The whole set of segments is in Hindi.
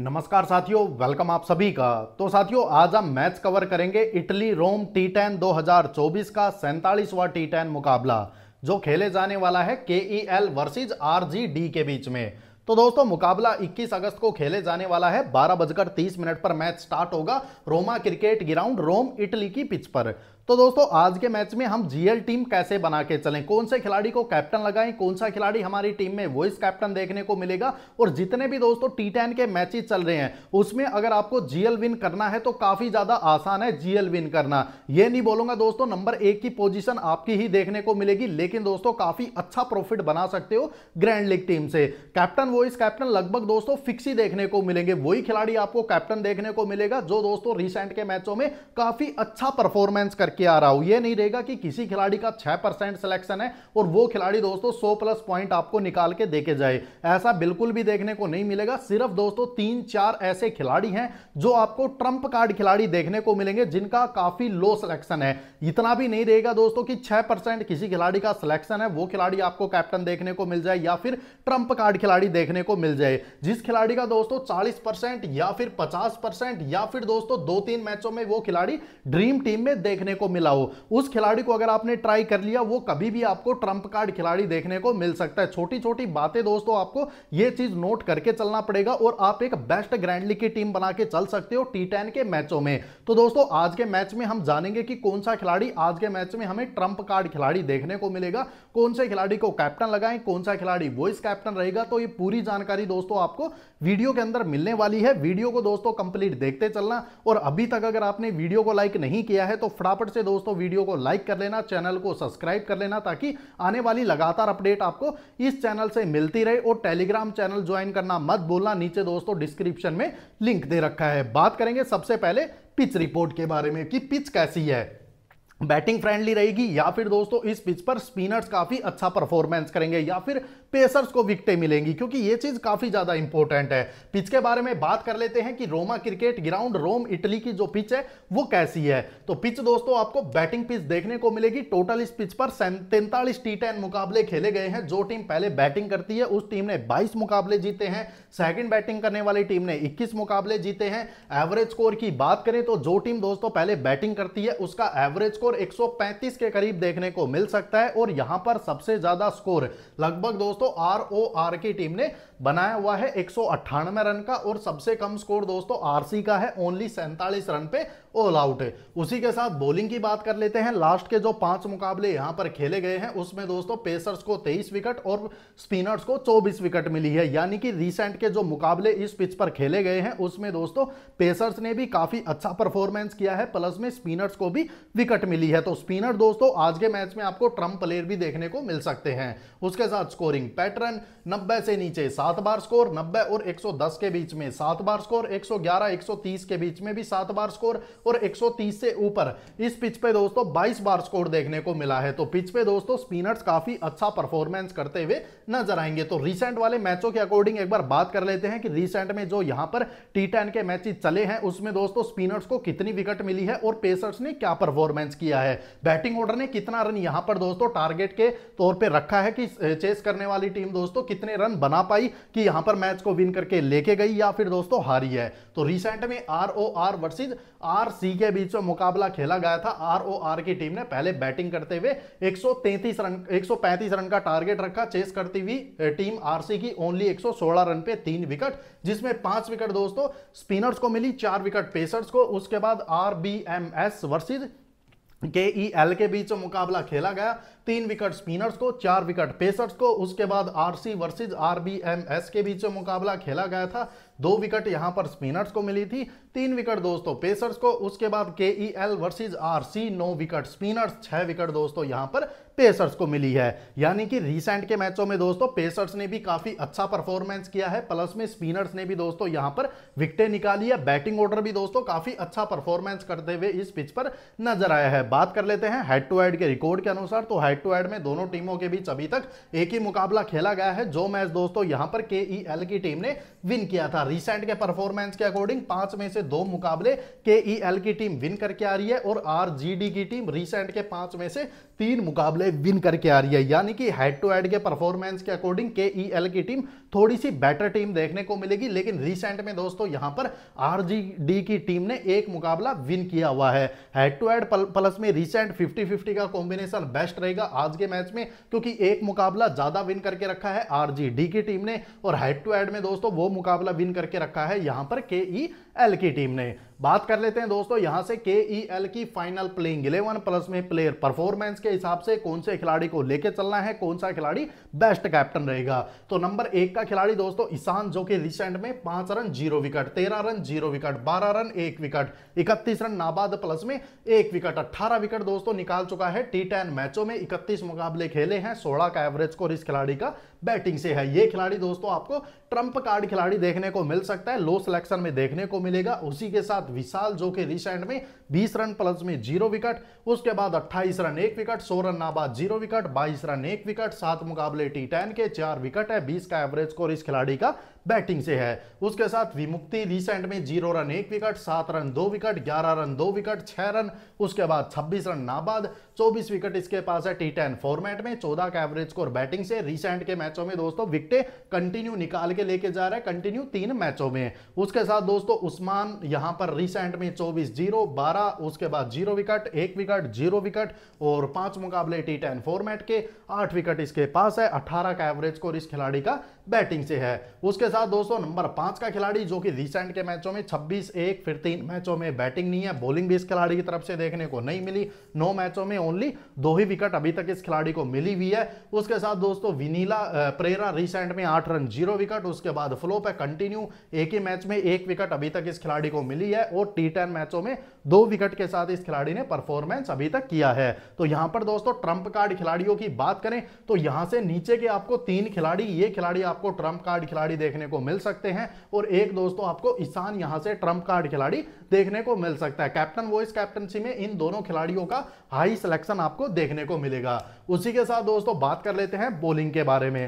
नमस्कार साथियों वेलकम आप सभी का तो साथियों आज हम मैच कवर करेंगे इटली रोम टी टेन दो का सैंतालीसवा टी टेन मुकाबला जो खेले जाने वाला है K E L versus R G D के बीच में तो दोस्तों मुकाबला 21 अगस्त को खेले जाने वाला है बारह बजकर तीस मिनट पर मैच स्टार्ट होगा Roma cricket ground Rome Italy की पिच पर तो दोस्तों आज के मैच में हम जीएल टीम कैसे बना के चलें कौन से खिलाड़ी को कैप्टन लगाएं कौन सा खिलाड़ी हमारी टीम में वॉइस कैप्टन देखने को मिलेगा और जितने भी दोस्तों टी टेन के मैचेस चल रहे हैं उसमें अगर आपको जीएल विन करना है तो काफी ज्यादा आसान है जीएल विन करना यह नहीं बोलूंगा दोस्तों नंबर एक की पोजिशन आपकी ही देखने को मिलेगी लेकिन दोस्तों काफी अच्छा प्रॉफिट बना सकते हो ग्रैंड लीग टीम से कैप्टन वॉइस कैप्टन लगभग दोस्तों फिक्स ही देखने को मिलेंगे वही खिलाड़ी आपको कैप्टन देखने को मिलेगा जो दोस्तों रिसेंट के मैचों में काफी अच्छा परफॉर्मेंस करके करके आ रहा हूं यह नहीं रहेगा कि किसी खिलाड़ी का छह परसेंट सिलेक्शन है और वो खिलाड़ी दोस्तों सौ प्लस पॉइंट आपको निकाल के देके जाए ऐसा बिल्कुल भी देखने को नहीं मिलेगा सिर्फ दोस्तों तीन चार ऐसे खिलाड़ी हैं जो आपको ट्रंप कार्ड खिलाड़ी देखने को मिलेंगे जिनका काफी लो सिलेक्शन है इतना भी नहीं रहेगा दोस्तों कि छह परसेंट किसी खिलाड़ी का सिलेक्शन है वो खिलाड़ी आपको कैप्टन देखने को मिल जाए या फिर ट्रंप कार्ड खिलाड़ी देखने को मिल जाए जिस खिलाड़ी का दोस्तों चालीस परसेंट या फिर पचास परसेंट या फिर दोस्तों दो तीन मैचों में वो खिलाड़ी ड्रीम टीम में देखने को को मिला हो उस खिलाड़ी को अगर आपने ट्राई कर लिया वो कभी भी आपको ट्रंप कार्ड खिलाड़ी देखने को मिल सकता है छोटी छोटी बातें दोस्तों आपको ये चीज नोट करके चलना पड़ेगा और आप एक बेस्ट ग्रैंडली की टीम बना के चल सकते हो टी के मैचों में तो दोस्तों आज के मैच में हम जानेंगे कि कौन सा खिलाड़ी आज के मैच में हमें ट्रंप कार्ड खिलाड़ी देखने को मिलेगा कौन से खिलाड़ी को कैप्टन लगाए कौन सा खिलाड़ी वॉइस कैप्टन रहेगा तो ये पूरी जानकारी दोस्तों आपको वीडियो के अंदर मिलने वाली है वीडियो को दोस्तों कंप्लीट देखते चलना और अभी तक अगर आपने वीडियो को लाइक नहीं किया है तो फटाफट से दोस्तों वीडियो को लाइक कर लेना चैनल को सब्सक्राइब कर लेना ताकि आने वाली लगातार अपडेट आपको इस चैनल से मिलती रहे और टेलीग्राम चैनल ज्वाइन करना मत बोलना नीचे दोस्तों डिस्क्रिप्शन में लिंक दे रखा है बात करेंगे सबसे पहले पिच रिपोर्ट के बारे में कि पिच कैसी है बैटिंग फ्रेंडली रहेगी या फिर दोस्तों इस पिच पर स्पिनर्स काफी अच्छा परफॉर्मेंस करेंगे या फिर पेसर्स को विकटें मिलेंगी क्योंकि ये चीज काफी ज्यादा इंपॉर्टेंट है पिच के बारे में बात कर लेते हैं कि Roma cricket ground Rome Italy की जो पिच है वो कैसी है तो पिच दोस्तों आपको बैटिंग पिच देखने को मिलेगी टोटल इस पिच पर तैंतालीस टी टेन मुकाबले खेले गए हैं जो टीम पहले बैटिंग करती है उस टीम ने बाईस मुकाबले जीते हैं सेकेंड बैटिंग करने वाली टीम ने इक्कीस मुकाबले जीते हैं एवरेज स्कोर की बात करें तो जो टीम दोस्तों पहले बैटिंग करती है उसका एवरेज स्कोर एक के करीब देखने को मिल सकता है और यहां पर सबसे ज्यादा स्कोर लगभग दोस्तों दोस्तों आर की टीम ने बनाया हुआ है एक रन का और सबसे कम स्कोर दोस्तों आरसी का है ओनली सैंतालीस रन पे ऑल आउट है उसी के साथ बॉलिंग की बात कर लेते हैं लास्ट के जो पांच मुकाबले यहां पर खेले गए हैं उसमें दोस्तों पेसर्स को 23 विकेट और स्पिनर्स को 24 विकेट मिली है यानी कि रिसेंट के जो मुकाबले इस पिच पर खेले गए हैं उसमें दोस्तों पेसर्स ने भी काफी अच्छा परफॉर्मेंस किया है प्लस में स्पिनर्स को भी विकेट मिली है तो स्पिनर दोस्तों आज के मैच में आपको ट्रम्प प्लेयर भी देखने को मिल सकते हैं उसके साथ स्कोरिंग पैटर्न नब्बे से नीचे सात बार स्कोर नब्बे और एक के बीच में सात बार स्कोर एक सौ के बीच में भी सात बार स्कोर और 130 से ऊपर इस पिच पे दोस्तों 22 बार स्कोर देखने को मिला है तो पिच पे दोस्तों स्पिनर्स काफी अच्छा परफॉर्मेंस करते हुए नजर आएंगे तो रिसेंट वाले मैचों के अकॉर्डिंग एक बार बात कर लेते हैं कि रिसेंट में जो यहां पर टी के मैचेस चले हैं उसमें दोस्तों स्पिनर्स को कितनी विकेट मिली है और पेसर्स ने क्या परफॉर्मेंस किया है बैटिंग ऑर्डर ने कितना रन यहां पर दोस्तों टारगेट के तौर पर रखा है कि चेस करने वाली टीम दोस्तों कितने रन बना पाई कि यहां पर मैच को विन करके लेके गई या फिर दोस्तों हारी है तो रिसेंट में R O R versus R C के बीच में मुकाबला खेला गया था आर की टीम ने पहले बैटिंग करते हुए 133 रन 135 रन का टारगेट रखा चेस करती हुई टीम आरसी की ओनली 116 रन पे तीन विकेट जिसमें पांच विकेट दोस्तों स्पिनर्स को मिली चार विकेट पेसर्स को उसके बाद आरबीएमएस वर्सेस के ई एल के बीच मुकाबला खेला गया तीन विकेट स्पिनर्स को चार विकेट पेसर्स को उसके बाद आरसी वर्सेस आरबीएमएस के बीच मुकाबला खेला गया था दो विकेट यहां पर स्पिनर्स को मिली थी तीन विकेट दोस्तों पेसर्स को उसके बाद K E L versus R C नौ विकेट स्पिनर्स छह विकेट दोस्तों यहां पर पेसर्स को मिली है यानी कि रिसेंट के मैचों में दोस्तों पेसर्स ने भी काफी अच्छा परफॉर्मेंस किया है प्लस में स्पिनर्स ने भी दोस्तों यहां पर विकटें निकाली है बैटिंग ऑर्डर भी दोस्तों काफी अच्छा परफॉर्मेंस करते हुए इस पिच पर नजर आया है बात कर लेते हैं हेड टू हेड के रिकॉर्ड के अनुसार तो हेड टू हेड में दोनों टीमों के बीच अभी तक एक ही मुकाबला खेला गया है जो मैच दोस्तों यहां पर के e की टीम ने विन किया था रिसेंट के परफॉर्मेंस के अकॉर्डिंग पांच में से दो मुकाबले के e की टीम विन करके आ रही है और आर की टीम रिसेंट के पांच में से तीन मुकाबले विन करके आ रही है यानी कि हेड टू हेड के परफॉर्मेंस के अकॉर्डिंग के ई एल की टीम थोड़ी सी बेटर टीम देखने को मिलेगी लेकिन रिसेंट में दोस्तों यहां पर आर की टीम ने एक मुकाबला विन किया हुआ है हेड टू हेड प्लस में रिसेंट फिफ्टी फिफ्टी का कॉम्बिनेशन बेस्ट रहेगा आज के मैच में क्योंकि एक मुकाबला ज्यादा विन करके रखा है आर की टीम ने और हेड टू हेड में दोस्तों वो मुकाबला विन करके रखा है यहां पर के ई e एल की टीम ने बात कर लेते हैं दोस्तों यहां से के ई एल की फाइनल प्लेइंग इलेवन प्लस में प्लेयर परफॉर्मेंस के हिसाब से कौन से खिलाड़ी को लेके चलना है कौन सा खिलाड़ी बेस्ट कैप्टन रहेगा तो नंबर एक का खिलाड़ी दोस्तों ईशान जो कि रिसेंट में पांच रन जीरो विकेट तेरह रन जीरो विकेट बारह रन एक विकेट इकतीस रन नाबाद प्लस में एक विकेट अट्ठारह विकेट दोस्तों निकाल चुका है टी मैचों में इकतीस मुकाबले खेले हैं सोलह का एवरेज स्कोर इस खिलाड़ी का बैटिंग से है ये खिलाड़ी दोस्तों आपको ट्रंप कार्ड खिलाड़ी देखने को मिल सकता है लो सिलेक्शन में देखने को मिलेगा उसी के साथ विशाल जो कि रिसेंट में बीस रन प्लस में जीरो विकेट उसके बाद अट्ठाईस रन एक विकेट सौ रन नाबाद जीरो विकेट बाईस रन एक विकेट सात मुकाबले टी टेन के चार विकेट है बीस का एवरेज स्कोर इस खिलाड़ी का बैटिंग से है उसके साथ विमुक्ति रिसेंट में जीरो रन एक विकेट सात रन दो विकेट ग्यारह रन दो विकेट छह रन उसके बाद छब्बीस रन नाबाद चौबीस विकेट इसके पास है टी टेन फॉर्मेट में चौदह का एवरेज स्कोर बैटिंग से रिसेंट के मैचों में दोस्तों विकटे कंटिन्यू निकाल के लेके जा रहा है कंटिन्यू तीन मैचों में उसके साथ दोस्तों उस्मान यहां पर रिसेंट में चौबीस जीरो बारह अठारह उसके बाद जीरो विकेट एक विकेट जीरो विकेट और पांच मुकाबले टी टेन फॉर्मेट के आठ विकेट इसके पास है अठारह का एवरेज स्कोर इस खिलाड़ी का बैटिंग से है उसके साथ दोस्तों नंबर पांच का खिलाड़ी जो कि रिसेंट के मैचों में छब्बीस एक फिर तीन मैचों में बैटिंग नहीं है बॉलिंग भी इस खिलाड़ी की तरफ से देखने को नहीं मिली नौ मैचों में ओनली दो ही विकेट अभी तक इस खिलाड़ी को मिली हुई है उसके साथ दोस्तों विनीला प्रेरा रिसेंट में आठ रन जीरो विकेट उसके बाद फ्लोप है कंटिन्यू एक ही मैच में एक विकेट अभी तक इस खिलाड़ी को मिली है और टी मैचों में दो विकेट के साथ इस खिलाड़ी ने परफॉर्मेंस अभी तक किया है तो यहां पर दोस्तों ट्रंप कार्ड खिलाड़ियों की बात करें तो यहां से नीचे के आपको तीन खिलाड़ी ये खिलाड़ी आपको ट्रम्प कार्ड खिलाड़ी देखने को मिल सकते हैं और एक दोस्तों आपको ईशान यहां से ट्रम्प कार्ड खिलाड़ी देखने को मिल सकता है कैप्टन वॉइस कैप्टनसी में इन दोनों खिलाड़ियों का हाई सिलेक्शन आपको देखने को मिलेगा उसी के साथ दोस्तों बात कर लेते हैं बॉलिंग के बारे में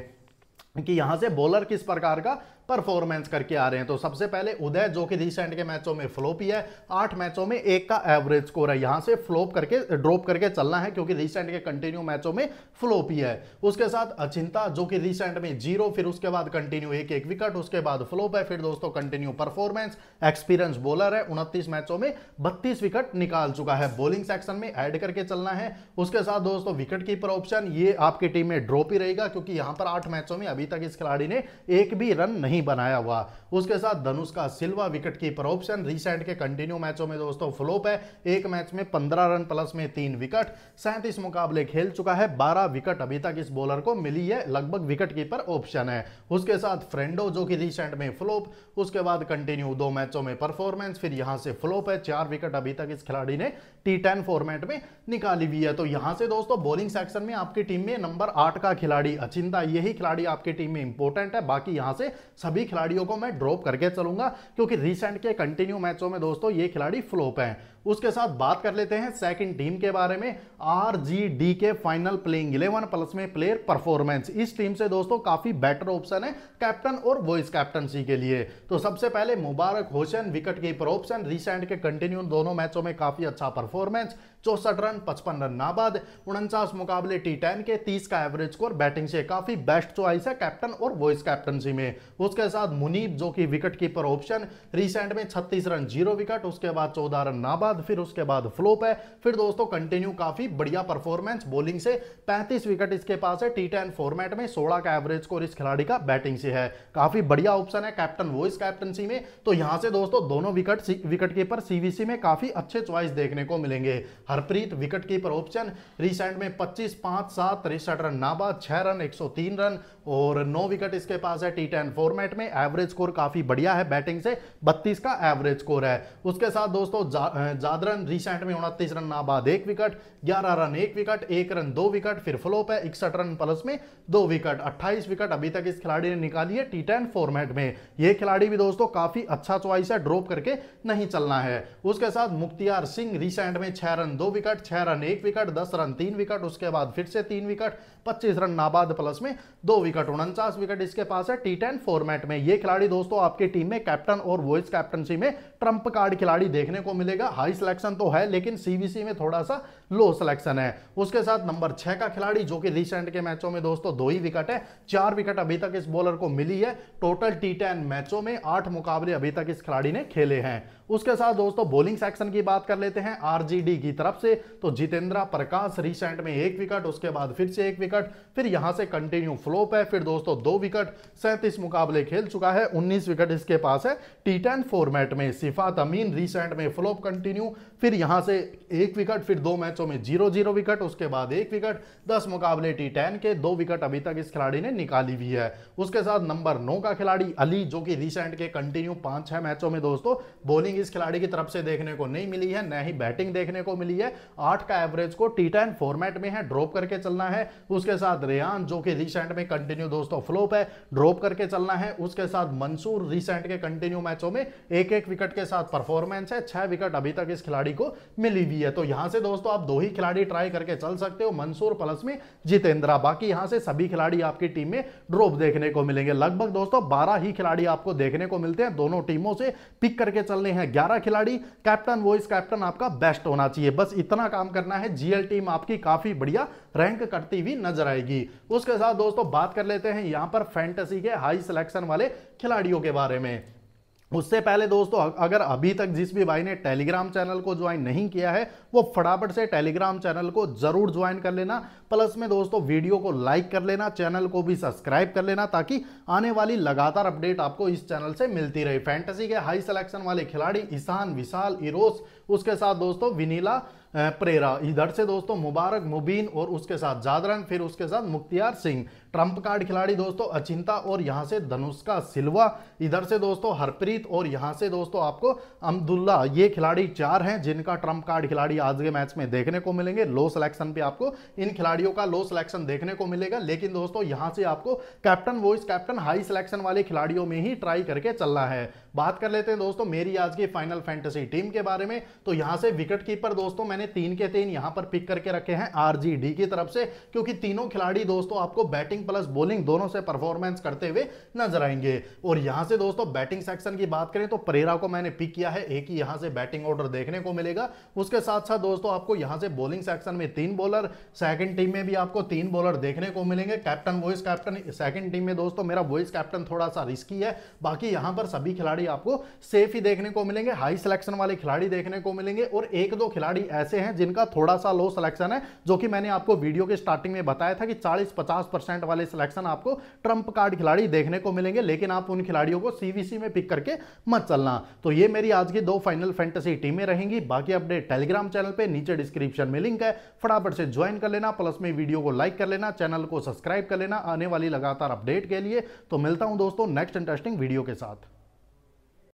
कि यहां से बॉलर किस प्रकार का परफॉर्मेंस करके आ रहे हैं तो सबसे पहले उदय जो कि रिसेंट के मैचों में फ्लोप ही है आठ मैचों में एक का एवरेज स्कोर है यहां से फ्लोप करके ड्रॉप करके चलना है क्योंकि रिसेंट के कंटिन्यू मैचों में फ्लोप ही है उसके साथ अचिंता जो कि रिसेंट में जीरो फिर उसके बाद कंटिन्यू एक एक विकेट उसके बाद फ्लोप है फिर दोस्तों कंटिन्यू परफॉर्मेंस एक्सपीरियंस बॉलर है उनतीस मैचों में बत्तीस विकेट निकाल चुका है बॉलिंग सेक्शन में एड करके चलना है उसके साथ दोस्तों विकेट कीपर ऑप्शन ये आपकी टीम में ड्रॉप ही रहेगा क्योंकि यहां पर आठ मैचों में अभी तक इस खिलाड़ी ने एक भी रन नहीं नहीं बनाया हुआ उसके साथ धनुष का Silva wicket keeper option recent के कंटिन्यू मैचों में दोस्तों फ्लोप है एक मैच में पंद्रह रन प्लस में तीन विकेट सैंतीस मुकाबले खेल चुका है बारह विकेट अभी तक इस बॉलर को मिली है लगभग विकेट कीपर ऑप्शन है उसके साथ फ्रेंडो जो कि रिसेंट में फ्लोप उसके बाद कंटिन्यू दो मैचों में परफॉर्मेंस फिर यहां से फ्लोप है चार विकेट अभी तक इस खिलाड़ी ने टी फॉर्मेट में निकाली हुई है तो यहां से दोस्तों बॉलिंग सेक्शन में आपकी टीम में नंबर आठ का खिलाड़ी अचिंता यही खिलाड़ी आपकी टीम में इंपोर्टेंट है बाकी यहां से सभी खिलाड़ियों को मैं ड्रॉप करके चलूंगा क्योंकि रिसेंट के कंटिन्यू मैचों में दोस्तों ये खिलाड़ी फ्लोप हैं उसके साथ बात कर लेते हैं सेकंड टीम के बारे में आरजीडी के फाइनल प्लेइंग इलेवन प्लस में प्लेयर परफॉर्मेंस इस टीम से दोस्तों काफी बेटर ऑप्शन है कैप्टन और वॉइस कैप्टनसी के लिए तो सबसे पहले Mubarak Hossain wicket keeper option recent के कंटिन्यू दोनों मैचों में काफी अच्छा परफॉर्मेंस चौसठ रन पचपन रन नाबाद उनचास मुकाबले टी टेन के तीस का एवरेज स्कोर बैटिंग से काफी बेस्ट चॉइस है कैप्टन और वॉइस कैप्टनसी में उसके साथ मुनीब जो कि विकेट कीपर ऑप्शन रिसेंट में छत्तीस रन जीरो विकेट उसके बाद चौदह रन नाबाद बाद फिर उसके बाद फ्लोप है फिर दोस्तों कंटिन्यू काफी बढ़िया परफॉर्मेंस बॉलिंग से 35 विकेट इसके पास है टी टेन फॉर्मेट में 16 का एवरेज स्कोर इस खिलाड़ी का बैटिंग से है काफी बढ़िया ऑप्शन है कैप्टन वॉइस कैप्टनसी में तो यहां से दोस्तों दोनों विकेट विकेट कीपर सीवीसी में काफी अच्छे च्वाइस देखने को मिलेंगे Harpreet wicket keeper option recent में पच्चीस पांच सात तिरसठ रन नाबा छह रन एक रन और नौ विकेट इसके पास है टी टेन फॉर्मेट में एवरेज स्कोर काफी बढ़िया है बैटिंग से बत्तीस का एवरेज स्कोर है उसके साथ दोस्तों जागरण रिसेंट में उनतीस रन नाबाद एक विकेट ग्यारह रन एक विकेट एक रन दो विकेट फिर फ्लोप है इकसठ रन प्लस में दो विकेट अट्ठाईस विकेट अभी तक इस खिलाड़ी ने निकाली है टी टेन फॉर्मेट में ये खिलाड़ी भी दोस्तों काफी अच्छा चॉइस है ड्रॉप करके नहीं चलना है उसके साथ मुख्तियार सिंह रिसेंट में छह रन दो विकेट छह रन एक विकेट दस रन तीन विकेट उसके बाद फिर से तीन विकेट पच्चीस रन नाबाद प्लस में दो विकेट उनचास विकेट इसके पास है टी टेन फॉर्मेट में ये खिलाड़ी दोस्तों आपकी टीम में कैप्टन और वॉइस कैप्टनसी में ट्रंप कार्ड खिलाड़ी देखने को मिलेगा हाई हाई सिलेक्शन तो है लेकिन सीबीसी में थोड़ा सा लो सिलेक्शन है उसके साथ नंबर छह का खिलाड़ी जो कि रिसेंट के मैचों में दोस्तों दो ही विकेट है चार विकेट अभी तक इस बॉलर को मिली है टोटल टी मैचों में आठ मुकाबले अभी तक इस खिलाड़ी ने खेले हैं उसके साथ दोस्तों बॉलिंग सेक्शन की बात कर लेते हैं आरजीडी की तरफ से तो जितेंद्रा प्रकाश रिसेंट में एक विकेट उसके बाद फिर से एक विकेट फिर यहां से कंटिन्यू फ्लोप है फिर दोस्तों दो विकेट सैंतीस मुकाबले खेल चुका है उन्नीस विकेट इसके पास है टी टेन फॉर्मेट में सिफात अमीन रिसेंट में फ्लोप कंटिन्यू फिर यहां से एक विकेट फिर दो मैचों में जीरो जीरो विकेट उसके बाद एक विकेट दस मुकाबले टी टेन के दो विकेट अभी तक इस खिलाड़ी ने निकाली हुई है उसके साथ नंबर नौ का खिलाड़ी अली जो कि रिसेंट के कंटिन्यू पांच छह मैचों में दोस्तों बॉलिंग बैटिंग इस खिलाड़ी की तरफ से देखने को नहीं मिली है न ही बैटिंग देखने को मिली है आठ का एवरेज को टी टेन फॉर्मेट में है ड्रॉप करके चलना है उसके साथ रेहान जो कि रिसेंट में कंटिन्यू दोस्तों फ्लोप है ड्रॉप करके चलना है उसके साथ मंसूर रिसेंट के कंटिन्यू मैचों में एक एक विकेट के साथ परफॉर्मेंस है छह विकेट अभी तक इस खिलाड़ी को मिली हुई है तो यहां से दोस्तों आप दो ही खिलाड़ी ट्राई करके चल सकते हो मंसूर प्लस में जितेंद्रा बाकी यहां से सभी खिलाड़ी आपकी टीम में ड्रॉप देखने को मिलेंगे लगभग दोस्तों बारह ही खिलाड़ी आपको देखने को मिलते हैं दोनों टीमों से पिक करके चलने हैं हैं ग्यारह खिलाड़ी कैप्टन वॉइस कैप्टन आपका बेस्ट होना चाहिए बस इतना काम करना है जीएल टीम आपकी काफी बढ़िया रैंक करती हुई नजर आएगी उसके साथ दोस्तों बात कर लेते हैं यहां पर फैंटेसी के हाई सिलेक्शन वाले खिलाड़ियों के बारे में उससे पहले दोस्तों अगर अभी तक जिस भी भाई ने टेलीग्राम चैनल को ज्वाइन नहीं किया है वो फटाफट से टेलीग्राम चैनल को जरूर ज्वाइन कर लेना प्लस में दोस्तों वीडियो को लाइक कर लेना चैनल को भी सब्सक्राइब कर लेना ताकि आने वाली लगातार अपडेट आपको इस चैनल से मिलती रहे फैंटेसी के हाई सिलेक्शन वाले खिलाड़ी ईशान विशाल इरोस उसके साथ दोस्तों विनीला प्रेरा इधर से दोस्तों मुबारक मुबीन और उसके साथ जादरन फिर उसके साथ मुख्तियार सिंह ट्रंप कार्ड खिलाड़ी दोस्तों अचिंता और यहाँ से धनुष्का सिल्वा इधर से दोस्तों हरप्रीत और यहाँ से दोस्तों आपको अमदुल्ला ये खिलाड़ी चार हैं जिनका ट्रंप कार्ड खिलाड़ी आज के मैच में देखने को मिलेंगे लो सिलेक्शन पे आपको इन खिलाड़ियों का लो सिलेक्शन देखने को मिलेगा लेकिन दोस्तों यहाँ से आपको captain vice captain high selection वाले खिलाड़ियों में ही ट्राई करके चलना है बात कर लेते हैं दोस्तों मेरी आज की फाइनल फैंटेसी टीम के बारे में तो यहां से विकेट कीपर दोस्तों मैंने तीन के तीन यहां पर पिक करके रखे हैं आरजीडी की तरफ से क्योंकि तीनों खिलाड़ी दोस्तों आपको बैटिंग प्लस बॉलिंग दोनों से परफॉर्मेंस करते हुए नजर आएंगे और यहां से दोस्तों बैटिंग सेक्शन की बात करें तो परेरा को मैंने पिक किया है एक ही यहां से बैटिंग ऑर्डर देखने को मिलेगा उसके साथ साथ दोस्तों आपको यहां से बॉलिंग सेक्शन में तीन बॉलर सेकंड टीम में भी आपको तीन बॉलर देखने को मिलेंगे captain vice captain second team में दोस्तों मेरा वॉइस कैप्टन थोड़ा सा रिस्की है बाकी यहां पर सभी खिलाड़ी खिलाड़ी आपको सेफ ही देखने को मिलेंगे हाई सिलेक्शन वाले खिलाड़ी देखने को मिलेंगे और एक दो खिलाड़ी ऐसे हैं जिनका थोड़ा सा लो सिलेक्शन है जो कि मैंने आपको वीडियो के स्टार्टिंग में बताया था कि चालीस पचास परसेंट वाले सिलेक्शन आपको ट्रंप कार्ड खिलाड़ी देखने को मिलेंगे लेकिन आप उन खिलाड़ियों को सीवीसी में पिक करके मत चलना तो ये मेरी आज की दो फाइनल फैंटेसी टीमें रहेंगी बाकी अपडेट टेलीग्राम चैनल पर नीचे डिस्क्रिप्शन में लिंक है फटाफट से ज्वाइन कर लेना प्लस में वीडियो को लाइक कर लेना चैनल को सब्सक्राइब कर लेना आने वाली लगातार अपडेट के लिए तो मिलता हूं दोस्तों नेक्स्ट इंटरेस्टिंग वीडियो के साथ